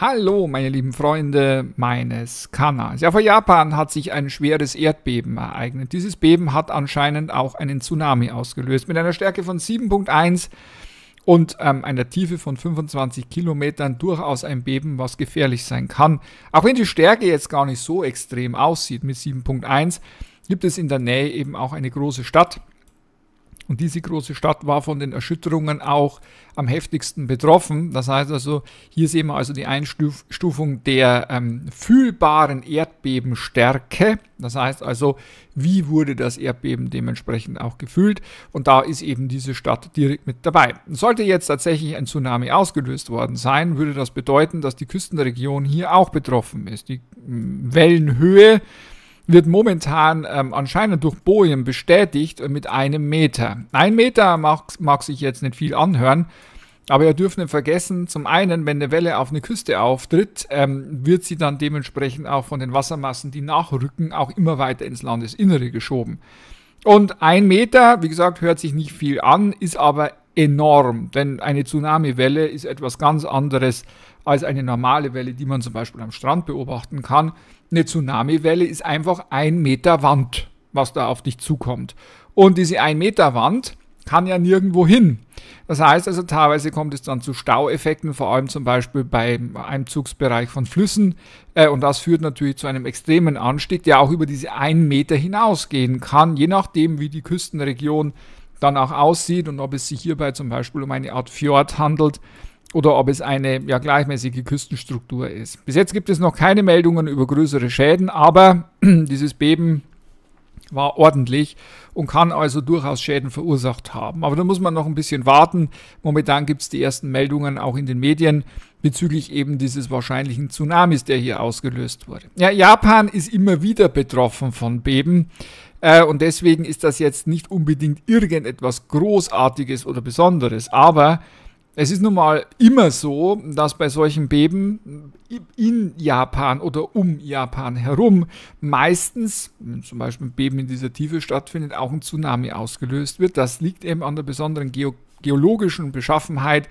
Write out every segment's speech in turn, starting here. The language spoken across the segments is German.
Hallo, meine lieben Freunde meines Kanals. Ja, vor Japan hat sich ein schweres Erdbeben ereignet. Dieses Beben hat anscheinend auch einen Tsunami ausgelöst. Mit einer Stärke von 7.1 und ähm, einer Tiefe von 25 Kilometern durchaus ein Beben, was gefährlich sein kann. Auch wenn die Stärke jetzt gar nicht so extrem aussieht mit 7.1, gibt es in der Nähe eben auch eine große Stadt, und diese große Stadt war von den Erschütterungen auch am heftigsten betroffen. Das heißt also, hier sehen wir also die Einstufung der ähm, fühlbaren Erdbebenstärke. Das heißt also, wie wurde das Erdbeben dementsprechend auch gefühlt. Und da ist eben diese Stadt direkt mit dabei. Sollte jetzt tatsächlich ein Tsunami ausgelöst worden sein, würde das bedeuten, dass die Küstenregion hier auch betroffen ist. Die hm, Wellenhöhe wird momentan ähm, anscheinend durch Boeing bestätigt mit einem Meter. Ein Meter mag, mag sich jetzt nicht viel anhören, aber ihr dürft nicht vergessen, zum einen, wenn eine Welle auf eine Küste auftritt, ähm, wird sie dann dementsprechend auch von den Wassermassen, die nachrücken, auch immer weiter ins Landesinnere geschoben. Und ein Meter, wie gesagt, hört sich nicht viel an, ist aber enorm, denn eine Tsunamiwelle ist etwas ganz anderes als eine normale Welle, die man zum Beispiel am Strand beobachten kann eine Tsunamiwelle ist einfach ein Meter Wand, was da auf dich zukommt. Und diese ein Meter Wand kann ja nirgendwo hin. Das heißt also, teilweise kommt es dann zu Staueffekten, vor allem zum Beispiel beim Einzugsbereich von Flüssen. Äh, und das führt natürlich zu einem extremen Anstieg, der auch über diese einen Meter hinausgehen kann, je nachdem, wie die Küstenregion dann auch aussieht und ob es sich hierbei zum Beispiel um eine Art Fjord handelt oder ob es eine ja, gleichmäßige Küstenstruktur ist. Bis jetzt gibt es noch keine Meldungen über größere Schäden, aber dieses Beben war ordentlich und kann also durchaus Schäden verursacht haben. Aber da muss man noch ein bisschen warten. Momentan gibt es die ersten Meldungen auch in den Medien bezüglich eben dieses wahrscheinlichen Tsunamis, der hier ausgelöst wurde. Ja, Japan ist immer wieder betroffen von Beben. Äh, und deswegen ist das jetzt nicht unbedingt irgendetwas Großartiges oder Besonderes. Aber es ist nun mal immer so, dass bei solchen Beben in Japan oder um Japan herum meistens, wenn zum Beispiel ein Beben in dieser Tiefe stattfindet, auch ein Tsunami ausgelöst wird. Das liegt eben an der besonderen geologischen Beschaffenheit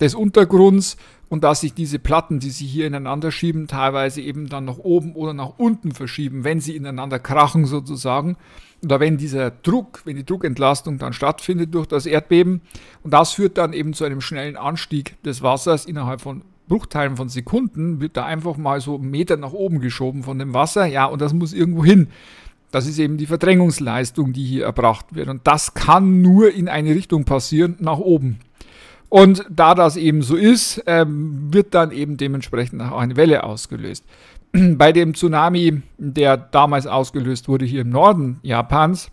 des Untergrunds und dass sich diese Platten, die sie hier ineinander schieben, teilweise eben dann nach oben oder nach unten verschieben, wenn sie ineinander krachen sozusagen. Oder wenn dieser Druck, wenn die Druckentlastung dann stattfindet durch das Erdbeben. Und das führt dann eben zu einem schnellen Anstieg des Wassers innerhalb von Bruchteilen von Sekunden, wird da einfach mal so einen Meter nach oben geschoben von dem Wasser. Ja, und das muss irgendwo hin. Das ist eben die Verdrängungsleistung, die hier erbracht wird. Und das kann nur in eine Richtung passieren, nach oben. Und da das eben so ist, ähm, wird dann eben dementsprechend auch eine Welle ausgelöst. Bei dem Tsunami, der damals ausgelöst wurde hier im Norden Japans,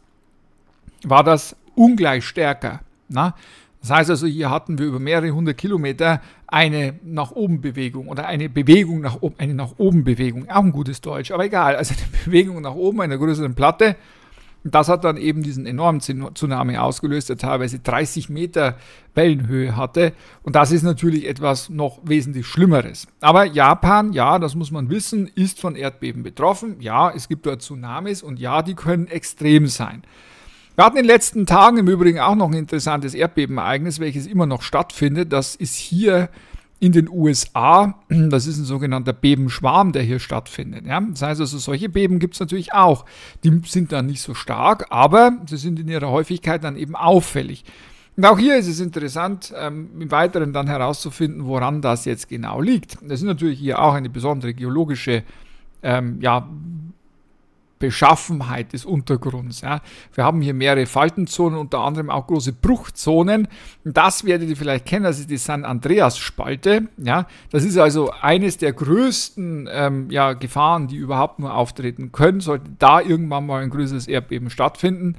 war das ungleich stärker. Na? Das heißt also, hier hatten wir über mehrere hundert Kilometer eine nach oben Bewegung oder eine Bewegung nach oben, eine nach oben Bewegung, auch ein gutes Deutsch, aber egal, also eine Bewegung nach oben einer größeren Platte das hat dann eben diesen enormen Tsunami ausgelöst, der teilweise 30 Meter Wellenhöhe hatte. Und das ist natürlich etwas noch wesentlich Schlimmeres. Aber Japan, ja, das muss man wissen, ist von Erdbeben betroffen. Ja, es gibt dort Tsunamis und ja, die können extrem sein. Wir hatten in den letzten Tagen im Übrigen auch noch ein interessantes Erdbebenereignis, welches immer noch stattfindet. Das ist hier in den USA, das ist ein sogenannter Bebenschwarm, der hier stattfindet. Ja? Das heißt also, solche Beben gibt es natürlich auch. Die sind dann nicht so stark, aber sie sind in ihrer Häufigkeit dann eben auffällig. Und auch hier ist es interessant, ähm, im Weiteren dann herauszufinden, woran das jetzt genau liegt. Das ist natürlich hier auch eine besondere geologische ähm, ja, Beschaffenheit des Untergrunds. Ja. Wir haben hier mehrere Faltenzonen, unter anderem auch große Bruchzonen. das werdet ihr vielleicht kennen, das ist die San Andreas-Spalte. Ja. Das ist also eines der größten ähm, ja, Gefahren, die überhaupt nur auftreten können, sollte da irgendwann mal ein größeres Erdbeben stattfinden.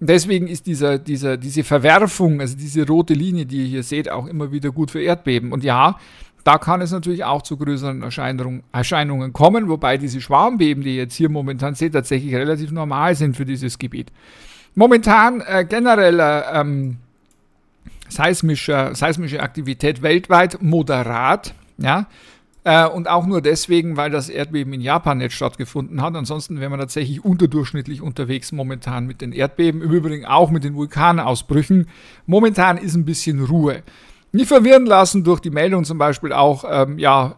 deswegen ist dieser, dieser, diese Verwerfung, also diese rote Linie, die ihr hier seht, auch immer wieder gut für Erdbeben. Und ja, da kann es natürlich auch zu größeren Erscheinungen, Erscheinungen kommen, wobei diese Schwarmbeben, die ihr jetzt hier momentan seht, tatsächlich relativ normal sind für dieses Gebiet. Momentan äh, genereller ähm, seismische, seismische Aktivität weltweit moderat, ja, äh, und auch nur deswegen, weil das Erdbeben in Japan nicht stattgefunden hat. Ansonsten wäre man tatsächlich unterdurchschnittlich unterwegs momentan mit den Erdbeben, im Übrigen auch mit den Vulkanausbrüchen. Momentan ist ein bisschen Ruhe nicht verwirren lassen durch die Meldung zum Beispiel auch, ähm, ja,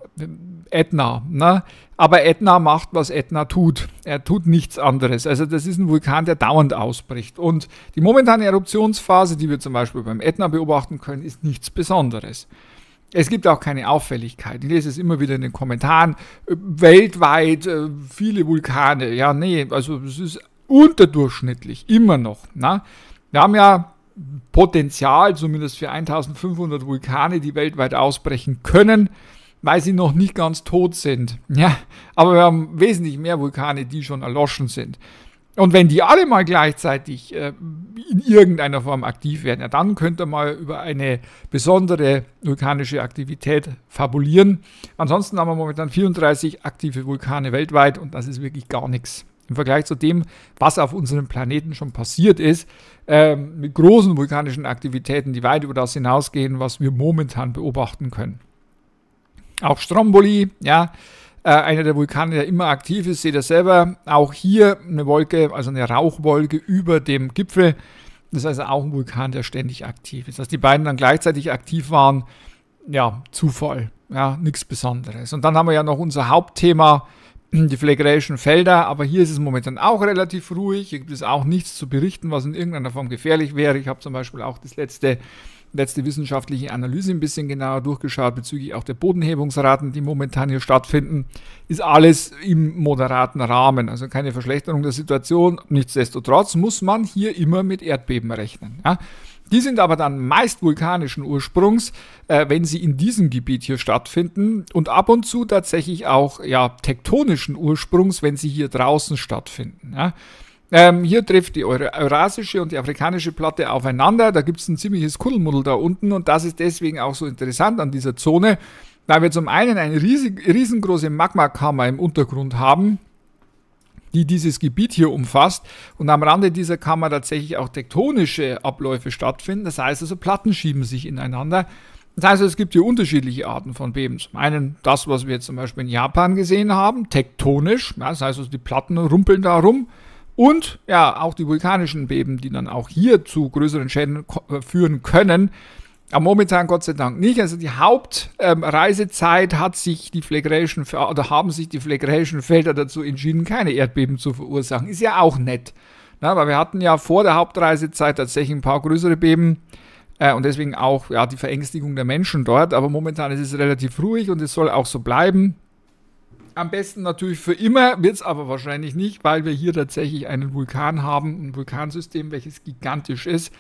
Ätna. Ne? Aber Ätna macht, was Ätna tut. Er tut nichts anderes. Also das ist ein Vulkan, der dauernd ausbricht. Und die momentane Eruptionsphase, die wir zum Beispiel beim Ätna beobachten können, ist nichts Besonderes. Es gibt auch keine Auffälligkeit. Ich lese es immer wieder in den Kommentaren. Äh, weltweit äh, viele Vulkane. Ja, nee, also es ist unterdurchschnittlich, immer noch. Ne? Wir haben ja Potenzial zumindest für 1500 Vulkane, die weltweit ausbrechen können, weil sie noch nicht ganz tot sind. Ja, aber wir haben wesentlich mehr Vulkane, die schon erloschen sind. Und wenn die alle mal gleichzeitig äh, in irgendeiner Form aktiv werden, ja, dann könnte man über eine besondere vulkanische Aktivität fabulieren. Ansonsten haben wir momentan 34 aktive Vulkane weltweit und das ist wirklich gar nichts im Vergleich zu dem, was auf unserem Planeten schon passiert ist, äh, mit großen vulkanischen Aktivitäten, die weit über das hinausgehen, was wir momentan beobachten können. Auch Stromboli, ja, äh, einer der Vulkane, der immer aktiv ist, seht ihr selber. Auch hier eine Wolke, also eine Rauchwolke über dem Gipfel. Das ist also auch ein Vulkan, der ständig aktiv ist. Dass die beiden dann gleichzeitig aktiv waren, ja, Zufall, ja, nichts Besonderes. Und dann haben wir ja noch unser Hauptthema, die pflegerischen Felder, aber hier ist es momentan auch relativ ruhig. Hier gibt es auch nichts zu berichten, was in irgendeiner Form gefährlich wäre. Ich habe zum Beispiel auch das letzte, letzte wissenschaftliche Analyse ein bisschen genauer durchgeschaut bezüglich auch der Bodenhebungsraten, die momentan hier stattfinden. Ist alles im moderaten Rahmen, also keine Verschlechterung der Situation. Nichtsdestotrotz muss man hier immer mit Erdbeben rechnen. Ja? Die sind aber dann meist vulkanischen Ursprungs, äh, wenn sie in diesem Gebiet hier stattfinden und ab und zu tatsächlich auch ja, tektonischen Ursprungs, wenn sie hier draußen stattfinden. Ja. Ähm, hier trifft die eurasische und die afrikanische Platte aufeinander. Da gibt es ein ziemliches Kuddelmuddel da unten und das ist deswegen auch so interessant an dieser Zone, weil wir zum einen eine riesig, riesengroße Magmakammer im Untergrund haben, die dieses Gebiet hier umfasst. Und am Rande dieser Kammer tatsächlich auch tektonische Abläufe stattfinden. Das heißt also, Platten schieben sich ineinander. Das heißt, also, es gibt hier unterschiedliche Arten von Beben. Zum einen das, was wir zum Beispiel in Japan gesehen haben, tektonisch. Ja, das heißt, also, die Platten rumpeln da rum. Und ja, auch die vulkanischen Beben, die dann auch hier zu größeren Schäden äh, führen können. Aber momentan Gott sei Dank nicht. Also die Hauptreisezeit ähm, hat sich die Phlegräischen oder haben sich die Phlegräischen Felder dazu entschieden, keine Erdbeben zu verursachen. Ist ja auch nett. Na, weil wir hatten ja vor der Hauptreisezeit tatsächlich ein paar größere Beben äh, und deswegen auch ja, die Verängstigung der Menschen dort. Aber momentan ist es relativ ruhig und es soll auch so bleiben. Am besten natürlich für immer, wird es aber wahrscheinlich nicht, weil wir hier tatsächlich einen Vulkan haben, ein Vulkansystem, welches gigantisch ist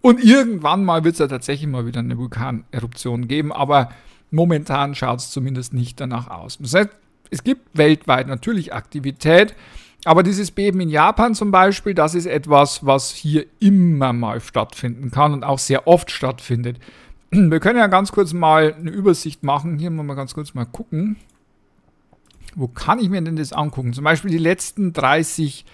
und irgendwann mal wird es ja tatsächlich mal wieder eine Vulkaneruption geben, aber momentan schaut es zumindest nicht danach aus. Das heißt, es gibt weltweit natürlich Aktivität, aber dieses Beben in Japan zum Beispiel, das ist etwas, was hier immer mal stattfinden kann und auch sehr oft stattfindet. Wir können ja ganz kurz mal eine Übersicht machen. Hier mal ganz kurz mal gucken. Wo kann ich mir denn das angucken? Zum Beispiel die letzten 30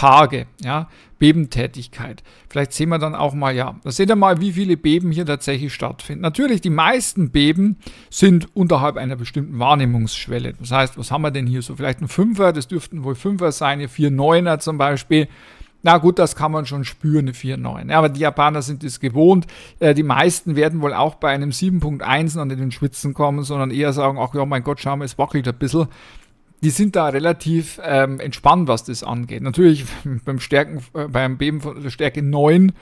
Tage, ja, Bebentätigkeit. Vielleicht sehen wir dann auch mal, ja, da seht ihr mal, wie viele Beben hier tatsächlich stattfinden. Natürlich, die meisten Beben sind unterhalb einer bestimmten Wahrnehmungsschwelle. Das heißt, was haben wir denn hier so? Vielleicht ein Fünfer, das dürften wohl Fünfer sein, hier vier Neuner zum Beispiel. Na gut, das kann man schon spüren, eine 4,9. Ja, aber die Japaner sind es gewohnt. Äh, die meisten werden wohl auch bei einem 7.1 noch nicht den Schwitzen kommen, sondern eher sagen, ach ja, mein Gott, schau mal, es wackelt ein bisschen die sind da relativ ähm, entspannt, was das angeht. Natürlich beim Stärken, äh, beim Beben von der Stärke 9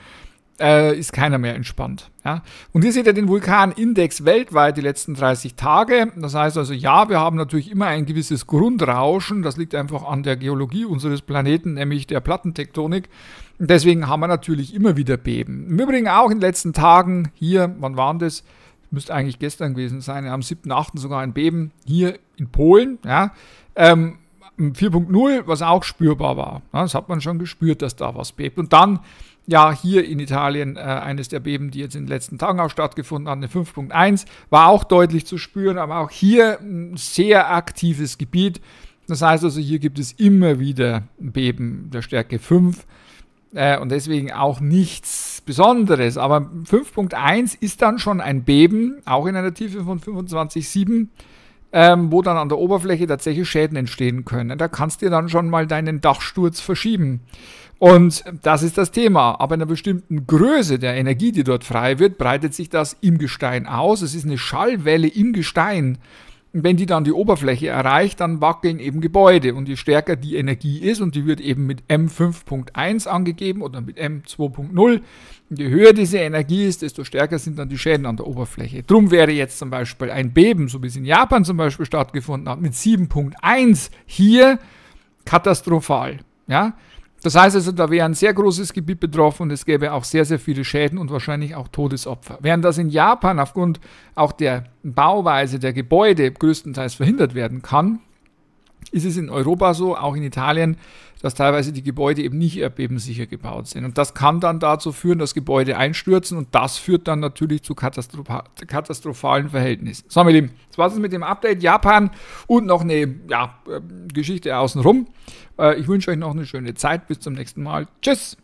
äh, ist keiner mehr entspannt. Ja? Und hier seht ihr den Vulkanindex weltweit die letzten 30 Tage. Das heißt also, ja, wir haben natürlich immer ein gewisses Grundrauschen. Das liegt einfach an der Geologie unseres Planeten, nämlich der Plattentektonik. deswegen haben wir natürlich immer wieder Beben. Im Übrigen auch in den letzten Tagen hier, wann waren das? Müsste eigentlich gestern gewesen sein, am 7.8. sogar ein Beben hier in Polen. Ja? Ähm, 4.0, was auch spürbar war. Das hat man schon gespürt, dass da was bebt. Und dann, ja, hier in Italien, äh, eines der Beben, die jetzt in den letzten Tagen auch stattgefunden haben, eine 5.1, war auch deutlich zu spüren, aber auch hier ein sehr aktives Gebiet. Das heißt also, hier gibt es immer wieder Beben der Stärke 5 äh, und deswegen auch nichts Besonderes. Aber 5.1 ist dann schon ein Beben, auch in einer Tiefe von 25,7 ähm, wo dann an der Oberfläche tatsächlich Schäden entstehen können. Da kannst du dann schon mal deinen Dachsturz verschieben. Und das ist das Thema. Aber in einer bestimmten Größe der Energie, die dort frei wird, breitet sich das im Gestein aus. Es ist eine Schallwelle im Gestein wenn die dann die Oberfläche erreicht, dann wackeln eben Gebäude. Und je stärker die Energie ist, und die wird eben mit M5.1 angegeben oder mit M2.0, je höher diese Energie ist, desto stärker sind dann die Schäden an der Oberfläche. Drum wäre jetzt zum Beispiel ein Beben, so wie es in Japan zum Beispiel stattgefunden hat, mit 7.1 hier katastrophal. Ja? Das heißt also, da wäre ein sehr großes Gebiet betroffen und es gäbe auch sehr, sehr viele Schäden und wahrscheinlich auch Todesopfer. Während das in Japan aufgrund auch der Bauweise der Gebäude größtenteils verhindert werden kann, ist es in Europa so, auch in Italien, dass teilweise die Gebäude eben nicht erbebensicher gebaut sind. Und das kann dann dazu führen, dass Gebäude einstürzen und das führt dann natürlich zu katastrophalen Verhältnissen. So, meine Lieben, das war's mit dem Update Japan und noch eine ja, äh, Geschichte außenrum. Äh, ich wünsche euch noch eine schöne Zeit. Bis zum nächsten Mal. Tschüss!